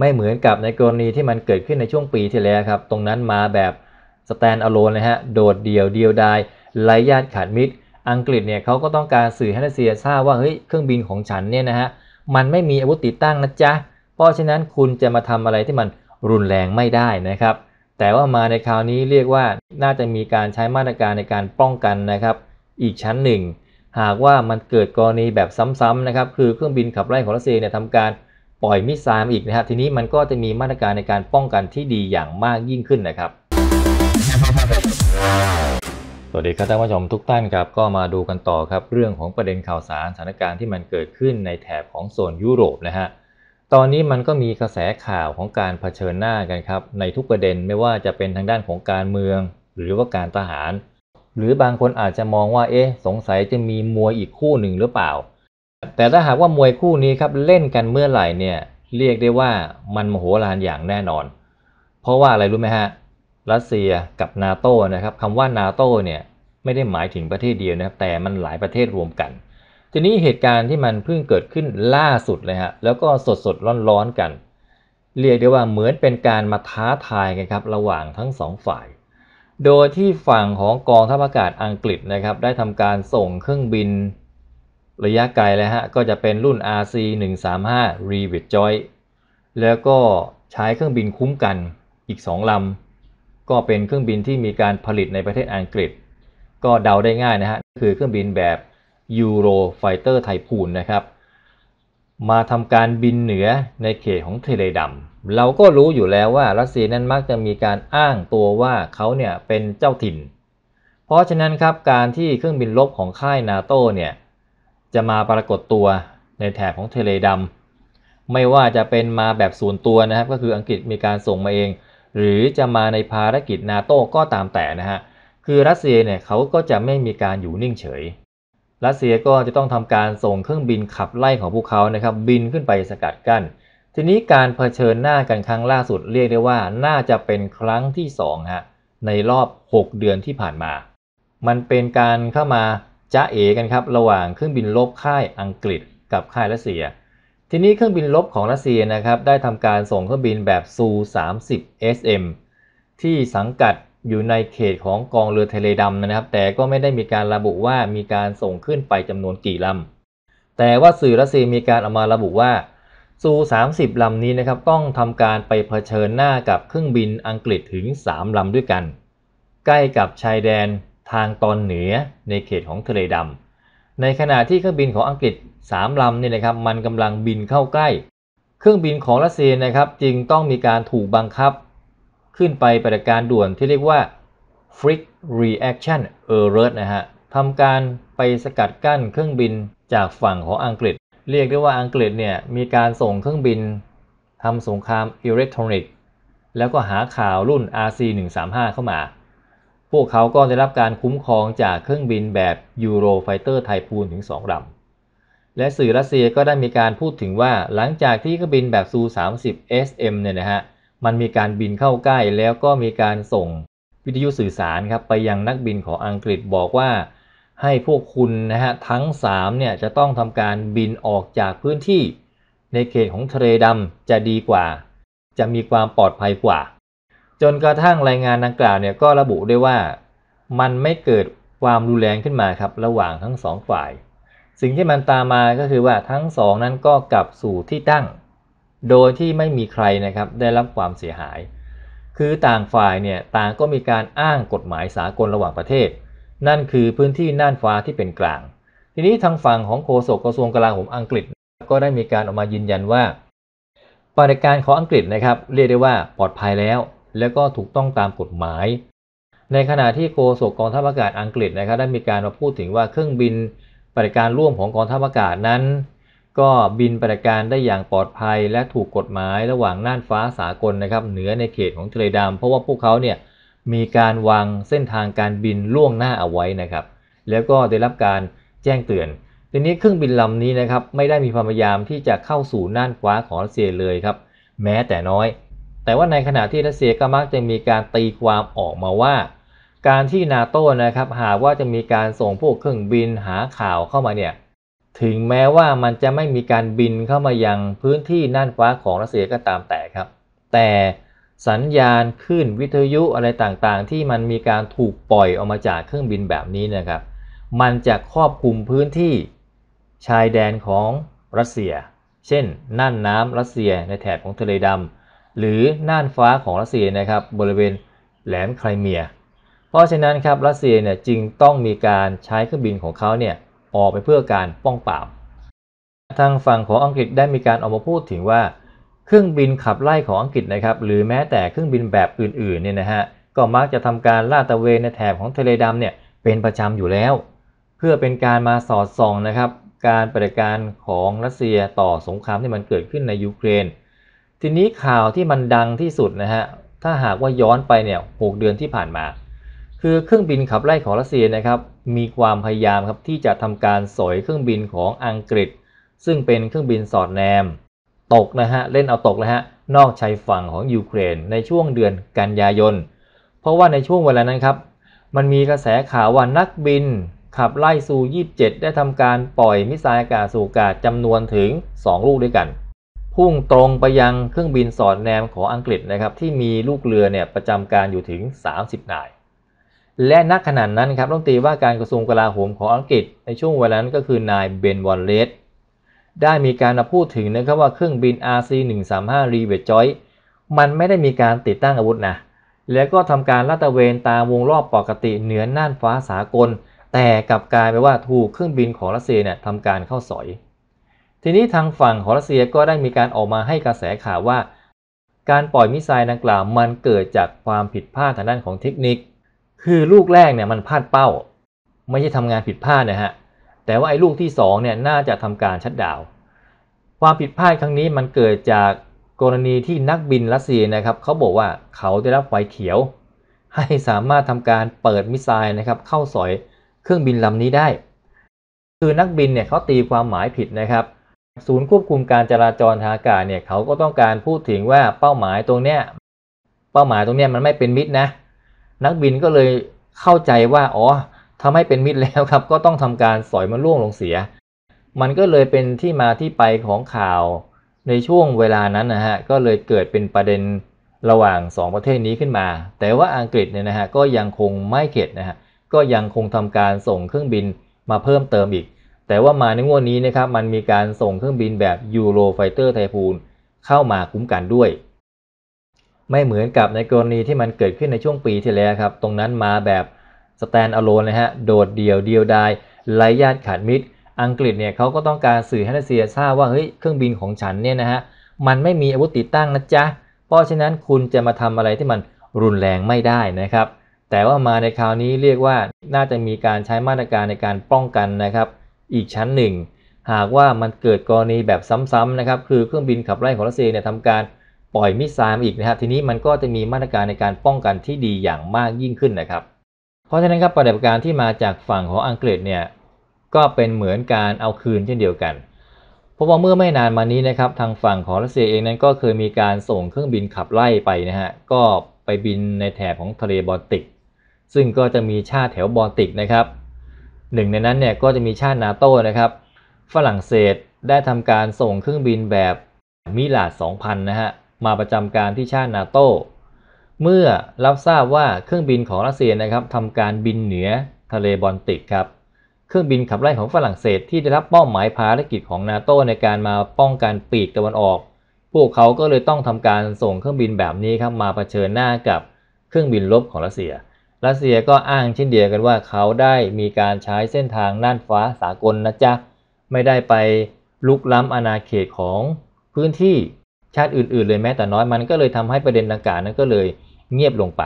ไม่เหมือนกับในกรณีที่มันเกิดขึ้นในช่วงปีที่แล้วครับ ตรงนั้นมาแบบสแตนอะโลนนะฮะโดดเดี่ยวเดียวดายไร้ญาติขาดมิตรอังกฤษเนี่ยเขาก็ต้องการสื่อให้รัสเซียทราบว่า เฮ้ยเครื่องบินของฉันเนี่ยนะฮะมันไม่มีอาวุธติดตั้งนะจ๊ะ เพราะฉะนั้นคุณจะมาทำอะไรที่มันรุนแรงไม่ได้นะครับ แต่ว่ามาในคราวนี้เรียกว่าน่าจะมีการใช้มาตรการในการป้องกันนะครับอีกชั้นหนึ่ง หากว่ามันเกิดกรณีแบบซ้ำๆนะครับคือเครื่องบินขับไล่ของรัสเซียเนี่ยทำการปล่อยมิสไซล์อีกนะครับทีนี้มันก็จะมีมาตรการในการป้องกันที่ดีอย่างมากยิ่งขึ้นนะครับสวัสดีครับท่านผู้ชมทุกท่านครับก็มาดูกันต่อครับเรื่องของประเด็นข่าวสารสถานการณ์ที่มันเกิดขึ้นในแถบของโซนยุโรปนะฮะตอนนี้มันก็มีกระแสข่าวของการเผชิญหน้ากันครับในทุกประเด็นไม่ว่าจะเป็นทางด้านของการเมืองหรือว่าการทหาร หรือบางคนอาจจะมองว่าเอ๊ะสงสัยจะมีมวยอีกคู่หนึ่งหรือเปล่าแต่ถ้าหากว่ามวยคู่นี้ครับเล่นกันเมื่อไหร่เนี่ยเรียกได้ว่ามันโมโหลานอย่างแน่นอน เพราะว่าอะไรรู้ไหมฮะรัสเซียกับนาโตนะครับคำว่านาโตเนี่ยไม่ได้หมายถึงประเทศเดียวนะครับแต่มันหลายประเทศรวมกันทีนี้เหตุการณ์ที่มันเพิ่งเกิดขึ้นล่าสุดเลยฮะแล้วก็สดสดร้อนๆกัน เรียกได้ว่าเหมือนเป็นการมาท้าทายกันครับระหว่างทั้งสองฝ่ายโดยที่ฝั่งของกองทัพอากาศอังกฤษนะครับได้ทำการส่งเครื่องบินระยะไกลเลยฮะ ก็จะเป็นรุ่น RC 135 r e v i t Joint แล้วก็ใช้เครื่องบินคุ้มกันอีก 2 ลำ ก็เป็นเครื่องบินที่มีการผลิตในประเทศอังกฤษ ก็เดาได้ง่ายนะฮะ คือเครื่องบินแบบ Eurofighter Typhoon นะครับ มาทำการบินเหนือในเขตของเทเลดัมเราก็รู้อยู่แล้วว่ารัสเซียนั้นมักจะมีการอ้างตัวว่าเขาเนี่ยเป็นเจ้าถิ่น เพราะฉะนั้นครับ การที่เครื่องบินลบของค่ายนาโตเนี่ยจะมาปรากฏตัวในแถบของทะเลดำไม่ว่าจะเป็นมาแบบส่วนตัวนะครับก็คืออังกฤษมีการส่งมาเอง หรือจะมาในภารกิจนาโต้ก็ตามแต่นะฮะคือรัสเซียเนี่ยเขาก็จะไม่มีการอยู่นิ่งเฉยรัสเซียก็จะต้องทำการส่งเครื่องบินขับไล่ของพวกเขานะครับบินขึ้นไปสกัดกัน้นทีนี้การเผชิญหน้ากันครั้งล่าสุดเรียกได้ว่าน่าจะเป็นครั้งที่2ฮะในรอบ 6 เดือนที่ผ่านมา มันเป็นการเข้ามาจ้าเอกันครับระหว่างเครื่องบินลบค่ายอังกฤษกับค่ายรัสเซีย ทีนี้เครื่องบินลบของรัสเซียนะครับได้ทำการส่งเครื่องบินแบบซู30 SM ที่สังกัดอยู่ในเขตของกองเรือทะเลดำนะครับ แต่ก็ไม่ได้มีการระบุว่ามีการส่งขึ้นไปจำนวนกี่ลำแต่ว่าสื่อรัสเซียมีการเอามาระบุว่าซู 30ลำนี้นะครับต้องทำการไปเผชิญหน้ากับเครื่องบินอังกฤษถึง 3ลำด้วยกัน ใกล้กับชายแดนทางตอนเหนือในเขตของทะเลดำในขณะที่เครื่องบินของอังกฤษ 3ลำนี่นะครับมันกำลังบินเข้าใกล้ เครื่องบินของรัสเซียนะครับจึงต้องมีการถูกบังคับ ขึ้นไปปฏิการด่วนที่เรียกว่า f r i c k Reaction a l e r t นะฮะทำการไปสกัดกั้นเครื่องบินจากฝั่งของอังกฤษ เรียกได้ว่าอังกฤษเนี่ยมีการส่งเครื่องบินทำสงครามอิเล็กทรอนิกส์แล้วก็หาข่าวรุ่น RC135 เข้ามาพวกเขาก็ได้รับการคุ้มครองจากเครื่องบินแบบยูโรไฟเตอร์ไทพูนถึง2ลำและสื่อรัสเซียก็ได้มีการพูดถึงว่าหลังจากที่เครื่องบินแบบซู 30 SM เนี่ยนะฮะ มันมีการบินเข้าใกล้แล้วก็มีการส่งวิทยุสื่อสารครับ ไปยังนักบินของอังกฤษบอกว่าให้พวกคุณนะฮะทั้ง3เนี่ยจะต้องทำการบินออกจากพื้นที่ ในเขตของทะเลดำจะดีกว่า จะมีความปลอดภัยกว่าจนกระทั่งรายงานดังกล่าวเนี่ยก็ระบุได้วว่า มันไม่เกิดความรุนแรงขึ้นมาครับระหว่างทั้งสองฝ่าย สิ่งที่มันตามมา ก็คือว่าทั้งสองนั้นก็กลับสู่ที่ตั้ง โดยที่ไม่มีใครนะครับได้รับความเสียหาย คือต่างฝ่ายเนี่ยต่างก็มีการอ้างกฎหมายสากลระหว่างประเทศ นั่นคือพื้นที่น่านฟ้าที่เป็นกลาง ทีนี้ทางฝั่งของโฆษกกระทรวงกลาโหมอังกฤษ ก็ได้มีการออกมายืนยันว่าปฏิการของอังกฤษนะครับ เรียกได้ว่าปลอดภัยแล้วและก็ถูกต้องตามกฎหมาย ในขณะที่โฆษกกองทัพอากาศอังกฤษนะครับได้มีการมาพูดถึงว่าเครื่องบินปฏิการร่วมของกองทัพอากาศนั้น ก็บินปฏิการได้อย่างปลอดภัย และถูกกฎหมาย ระหว่างน่านฟ้าสากลนะครับเหนือในเขตของทะเลดำเพราะว่าพวกเขาเนี่ยมีการวางเส้นทางการบินล่วงหน้าเอาไว้นะครับ แล้วก็ได้รับการแจ้งเตือน ทีนี้เครื่องบินลำนี้นะครับไม่ได้มีความพยายามที่จะเข้าสู่น่านฟ้าของรัสเซียเลยครับ แม้แต่น้อยแต่ว่าในขณะที่รัสเซียก็มักจะมีการตีความออกมาว่า การที่นาโต้นะครับหากว่าจะมีการส่งพวกเครื่องบินหาข่าวเข้ามาเนี่ยถึงแม้ว่ามันจะไม่มีการบินเข้ามายังพื้นที่น่านฟ้าของรัสเซียก็ตามแต่ครับ แต่สัญญาณขึ้นวิทยุอะไรต่างๆ ที่มันมีการถูกปล่อยออกมาจากเครื่องบินแบบนี้นะครับ มันจะครอบคลุมพื้นที่ชายแดนของรัสเซีย เช่นน่านน้ำรัสเซียในแถบของทะเลดำหรือ น่านฟ้าของรัสเซียนะครับบริเวณแหลมไครเมีย เพราะฉะนั้นครับรัสเซียเนี่ยจึงต้องมีการใช้เครื่องบินของเขาเนี่ยออกไปเพื่อการป้องปราบทางฝั่งของอังกฤษได้มีการออกมาพูดถึงว่าเครื่องบินขับไล่ของอังกฤษนะครับหรือแม้แต่เครื่องบินแบบอื่นๆเนี่ยนะฮะก็มักจะทำการลาดตะเวนในแถบของทะเลดำเนี่ยเป็นประจำอยู่แล้ว เพื่อเป็นการมาสอดส่องนะครับการปฏิการของรัสเซียต่อสงครามที่มันเกิดขึ้นในยูเครนทีนี้ข่าวที่มันดังที่สุด นะฮะ ถ้าหากว่าย้อนไปเนี่ยหเดือนที่ผ่านมา คือเครื่องบินขับไล่ของรัสเซียนะครับ มีความพยายามครับที่จะทำการสอยเครื่องบินของอังกฤษ ซึ่งเป็นเครื่องบินสอดแนม ตกนะฮะ เล่นเอาตกเลยฮะ นอกชายฝั่งของยูเครน ในช่วงเดือนกันยายน เพราะว่าในช่วงเวลานั้นครับ มันมีกระแสข่าวว่านักบิน ขับไล่ซู27ได้ทำการปล่อยมิสไซล์อากาศสู่อากาศจำนวนถึง 2 ลูกด้วยกันพุ่งตรงไปยังเครื่องบินสอดแนมของอังกฤษนะครับที่มีลูกเรือเนี่ยประจำการอยู่ถึง 30 นาย และนักขนาดนั้นครับรัฐมนตรีว่าการกระทรวงกลาโหมของอังกฤษ ในช่วงเวลานั้นก็คือนายเบนวอลเลตได้มีการมาพูดถึงนะครับว่าเครื่องบิน RC 1 3 5 r e v e t j o y มันไม่ได้มีการติดตั้งอาวุธนะแล้วก็ทำการลาดตระเวนตามวงรอบปกติเหนือน่านฟ้าสากล แต่กลับกลายไปว่าถูกเครื่องบินของรัสเซียเนี่ยทำการเข้าสอยทีนี้ทางฝั่งของรัสเซียก็ได้มีการออกมาให้กระแสข่าวว่า การปล่อยมิสไซล์ดังกล่าว มันเกิดจากความผิดพลาดทางด้านของเทคนิค คือลูกแรกเนี่ยมันพลาดเป้า ไม่ใช่ทำงานผิดพลาดนะฮะแต่ว่าไอ้ลูกที่2เนี่ยน่าจะทำการชัดดาวความผิดพลาดครั้งนี้มันเกิดจากกรณีที่นักบินรัสเซียนะครับเขาบอกว่าเขาได้รับไฟเขียว ให้สามารถทำการเปิดมิสไซล์นะครับเข้าสอยเครื่องบินลำนี้ได้ คือนักบินเนี่ยเขาตีความหมายผิดนะครับศูนย์ควบคุมการจราจรทางอากาศเนี่ยเขาก็ต้องการพูดถึงว่าเป้าหมายตรงเนี้ยเป้าหมายตรงเนี้ยมันไม่เป็นมิตรนะ นักบินก็เลยเข้าใจว่า อ๋อทำให้เป็นมิตรแล้วครับ ก็ต้องทำการสอยมันล่วงลงเสีย มันก็เลยเป็นที่มาที่ไปของข่าวในช่วงเวลานั้นนะฮะก็เลยเกิดเป็นประเด็นระหว่าง2ประเทศนี้ขึ้นมา แต่ว่าอังกฤษเนี่ยนะฮะก็ยังคงไม่เข็ดนะฮะก็ยังคงทำการส่งเครื่องบินมาเพิ่มเติมอีกแต่ว่ามาในงวดนี้นะครับ มันมีการส่งเครื่องบินแบบยูโรไฟเตอร์ไทพูนเข้ามาคุ้มกันด้วย ไม่เหมือนกับในกรณีที่มันเกิดขึ้นในช่วงปีที่แล้วครับ ตรงนั้นมาแบบสแตนอะโลนนะฮะ โดดเดี่ยวเดียวดายไร้ญาติขาดมิตรอังกฤษเนี่ยเขาก็ต้องการสื่อให้รัสเซียทราบว่าเฮ้ย เครื่องบินของฉันเนี่ยนะฮะ มันไม่มีอาวุธติดตั้งนะจ๊ะ เพราะฉะนั้นคุณจะมาทำอะไรที่มันรุนแรงไม่ได้นะครับ แต่ว่ามาในคราวนี้เรียกว่าน่าจะมีการใช้มาตรการในการป้องกันนะครับอีกชั้นหนึ่ง หากว่ามันเกิดกรณีแบบซ้ำๆนะครับ คือเครื่องบินขับไล่ของรัสเซียเนี่ยทำการปล่อยมิสไซล์อีกนะครับ ทีนี้มันก็จะมีมาตรการในการป้องกันที่ดีอย่างมากยิ่งขึ้นนะครับ เพราะฉะนั้นครับปฏิบัติการที่มาจากฝั่งของอังกฤษเนี่ย ก็เป็นเหมือนการเอาคืนเช่นเดียวกัน เพราะว่าเมื่อไม่นานมานี้นะครับทางฝั่งของรัสเซียเองนั้นก็เคยมีการส่งเครื่องบินขับไล่ไปนะฮะ ก็ไปบินในแถบของทะเลบอลติก ซึ่งก็จะมีชาติแถวบอลติกนะครับหนึ่งในนั้นเนี่ยก็จะมีชาตินาโต้นะครับ ฝรั่งเศสได้ทำการส่งเครื่องบินแบบมิลาด2000นะฮะมาประจำการที่ชาตินาโต้เมื่อรับทราบว่าเครื่องบินของรัสเซียนะครับทำการบินเหนือทะเลบอลติกครับเครื่องบินขับไล่ของฝรั่งเศส ที่ได้รับเป้าหมายภารกิจของนาโต้ในการมาป้องกันปีกตะวันออก พวกเขาก็เลยต้องทำการส่งเครื่องบินแบบนี้ครับมาเผชิญหน้ากับเครื่องบินลบของรัสเซียรัสเซียก็อ้างเช่นเดียวกันว่าเขาได้มีการใช้เส้นทางน่านฟ้าสากลนะจ๊ะไม่ได้ไปลุกล้ำอาณาเขตของพื้นที่ชาติอื่นๆเลยแม้แต่น้อยมันก็เลยทำให้ประเด็นดังกล่าวนั้นก็เลยเงียบลงไป